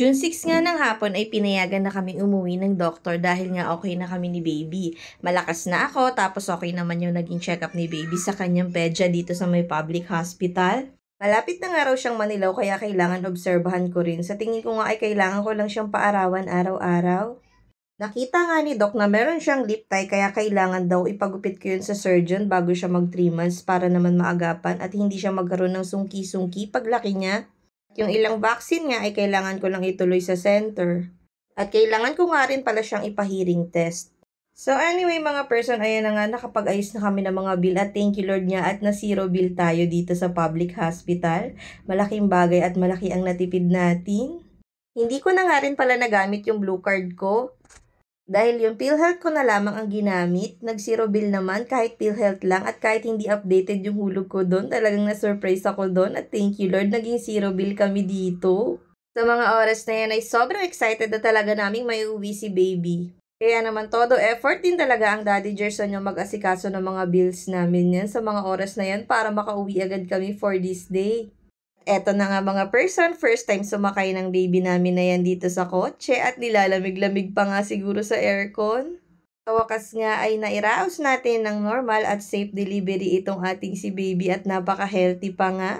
June 6 nga ng hapon ay pinayagan na kaming umuwi ng doktor dahil nga okay na kami ni baby. Malakas na ako tapos okay naman yung naging check-up ni baby sa kanyang pedya dito sa may public hospital. Malapit na nga raw siyang manilaw kaya kailangan obserbahan ko rin. Sa tingin ko nga ay kailangan ko lang siyang paarawan araw-araw. Nakita nga ni Doc na meron siyang lip tie kaya kailangan daw ipagupit ko yun sa surgeon bago siya mag 3 months para naman maagapan at hindi siya magkaroon ng sungki-sungki paglaki niya. Yung ilang vaccine nga ay kailangan ko lang ituloy sa center. At kailangan ko nga rin pala siyang ipahiring test. So anyway mga person, ayan na nga nakapag-ayos na kami ng mga bill at thank you Lord niya at na zero bill tayo dito sa public hospital. Malaking bagay at malaki ang natipid natin. Hindi ko na nga rin pala nagamit yung blue card ko dahil yung PhilHealth ko na lamang ang ginamit, nag-zero bill naman kahit PhilHealth lang at kahit hindi updated yung hulog ko doon, talagang na-surprise ako doon at thank you Lord, naging zero bill kami dito. Sa mga oras na yan ay sobrang excited na talaga naming may uwi si baby. Kaya naman todo effort din talaga ang Daddy Jerson yung mag-asikaso ng mga bills namin yan sa mga oras na yan para makauwi agad kami for this day eto na nga mga person, first time sumakay ng baby namin na yan dito sa kotse at nilalamig-lamig pa nga siguro sa aircon. Sa wakas nga ay nairaos natin ng normal at safe delivery itong ating si baby at napaka-healthy pa nga.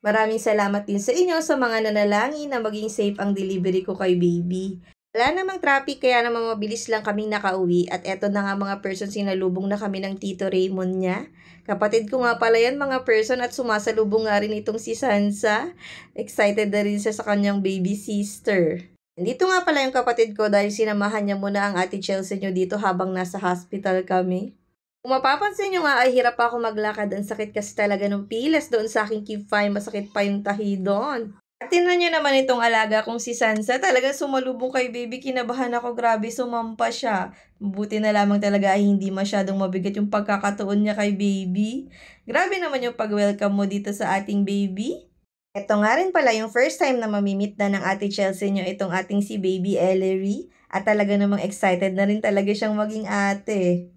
Maraming salamat din sa inyo sa mga nanalangin na maging safe ang delivery ko kay baby. Wala namang traffic kaya naman mabilis lang kaming nakauwi at eto na nga mga person sinalubong na kami ng Tito Raymond niya. Kapatid ko nga pala yan mga person at sumasalubong nga rin itong si Sansa. Excited na rin siya sa kanyang baby sister. Dito nga pala yung kapatid ko dahil sinamahan niya muna ang ate Chelsea nyo dito habang nasa hospital kami. Kung mapapansin niyo nga ay hirap ako maglakad. Ang sakit kasi talaga ng pilas doon sa aking kifay. Masakit pa yung tahi doon. Tinan niyo naman itong alaga kong si Sansa. Talagang sumalubong kay baby. Kinabahan ako. Grabe, sumampa siya. Buti na lamang talaga ay hindi masyadong mabigat yung pagkakatuon niya kay baby. Grabe naman yung pag-welcome mo dito sa ating baby. Ito nga rin pala yung first time na mamimit na ng ate Chelsea nyo itong ating si baby Ellery. At talaga namang excited na rin talaga siyang maging ate.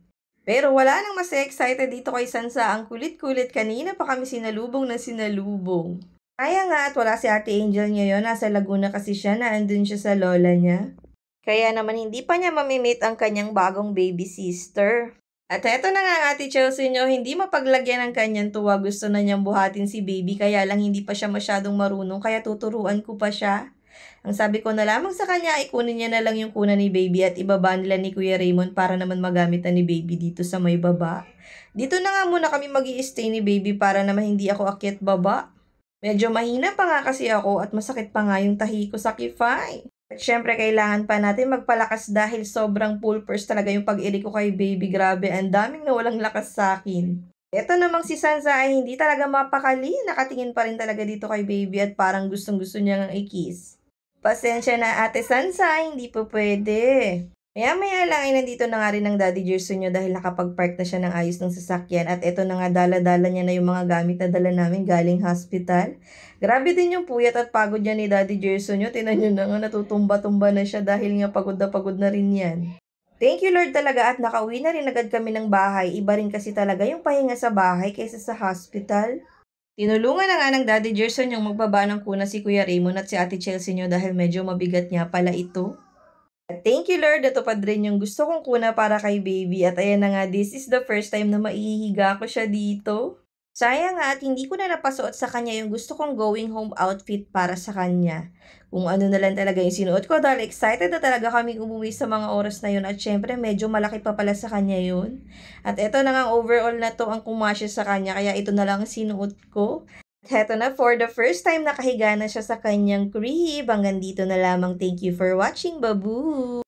Pero wala nang mas excited dito kay Sansa. Ang kulit-kulit kanina pa kami sinalubong na sinalubong. Kaya nga at wala si Ate Angel ngayon. Nasa Laguna kasi siya. Naandun siya sa lola niya. Kaya naman hindi pa niya mamimit ang kanyang bagong baby sister. At eto na nga ang Ate Chelsea niyo. hindi mapaglagyan ng kanyang tuwa. Gusto na niyang buhatin si baby kaya lang hindi pa siya masyadong marunong kaya tuturuan ko pa siya. Ang sabi ko na lamang sa kanya ay kunin niya na lang yung kuna ni baby at ibaba nila ni Kuya Raymond para naman magamit na ni baby dito sa may baba. Dito na nga muna kami mag stay ni baby para naman hindi ako akyat baba. Medyo mahina pa nga kasi ako at masakit pa nga yung tahi ko sa kifay. At syempre, kailangan pa natin magpalakas dahil sobrang pulpers talaga yung pag-iri ko kay baby. Grabe, ang daming nawalang lakas sa akin. Ito namang si Sansa ay hindi talaga mapakali. Nakatingin pa rin talaga dito kay baby at parang gustong gusto niya ngang i-kiss. Pasensya na ate Sansa, hindi po pwede. Maya-maya lang ay eh, nandito na nga rin ang Daddy Jerson nyo dahil nakapag-park na siya ng ayos ng sasakyan at eto na nga dala-dala niya na yung mga gamit na dala namin galing hospital. Grabe din yung puyat at pagod niya ni Daddy Jerson nyo. Tinan nyo na nga natutumba-tumba na siya dahil nga pagod na pagod na rin yan. Thank you Lord talaga at nakauwi na rin agad kami ng bahay. Iba rin kasi talaga yung pahinga sa bahay kaysa sa hospital. Tinulungan na nga ng Daddy Jerson yung magbaba ng kuna si Kuya Raymond at si Ate Chelsea nyo dahil medyo mabigat niya pala ito. Thank you Lord, ito pa rin yung gusto kong kuna para kay baby at ayan na nga, this is the first time na maihihiga ko siya dito. Sayang nga at hindi ko na napasuot sa kanya yung gusto kong going home outfit para sa kanya. Kung ano na lang talaga yung sinuot ko dahil excited na talaga kami umuwi sa mga oras na yun at syempre medyo malaki pa pala sa kanya yun. At ito na nga overall na to ang kumasya sa kanya kaya ito na lang sinuot ko. Heto na for the first time nakahiga na siya sa kanyang crib. Hanggang dito na lamang. Thank you for watching. Babu!